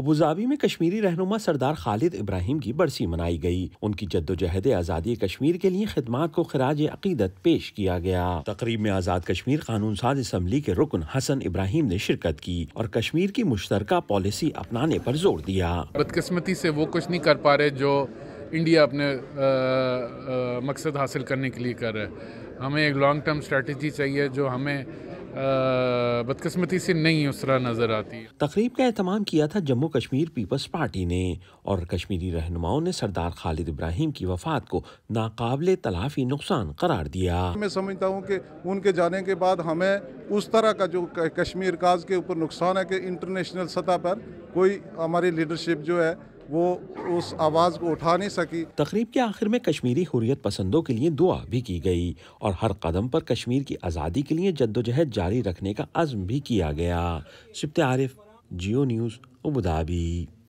अबूजाबी में कश्मीरी रहनुमा सरदार खालिद इब्राहिम की बरसी मनाई गई उनकी जद्दोजहद आज़ादी कश्मीर के लिए खदमात को खराज अकीदत पेश किया गया तकरीब में आज़ाद कश्मीर कानून साज इसम्बली के रुकन हसन इब्राहिम ने शिरकत की और कश्मीर की मुश्तर पॉलिसी अपनाने पर जोर दिया बदकस्मती से वो कुछ नहीं कर पा रहे जो इंडिया अपने आ, आ, मकसद हासिल करने के लिए कर रहे हमें एक लॉन्ग टर्म स्ट्रेटजी चाहिए जो हमें बदकस्मती से नहीं उसरा नज़र आती तकरीब का एहतमाम किया था जम्मू कश्मीर पीपल्स पार्टी ने और कश्मीरी रहनुमाओं ने सरदार खालिद इब्राहिम की वफात को नाकबले तलाफी नुकसान करार दिया मैं समझता हूँ कि उनके जाने के बाद हमें उस तरह का जो कश्मीर काज के ऊपर नुकसान है कि इंटरनेशनल सतह पर कोई हमारी लीडरशिप जो है वो उस आवाज़ को उठा नहीं सकी तकरीब के आखिर में कश्मीरी हुरियत पसंदों के लिए दुआ भी की गई और हर कदम पर कश्मीर की आज़ादी के लिए जद्दोजहद जारी रखने का आज़म भी किया गया shift Arif Geo news Abu Dhabi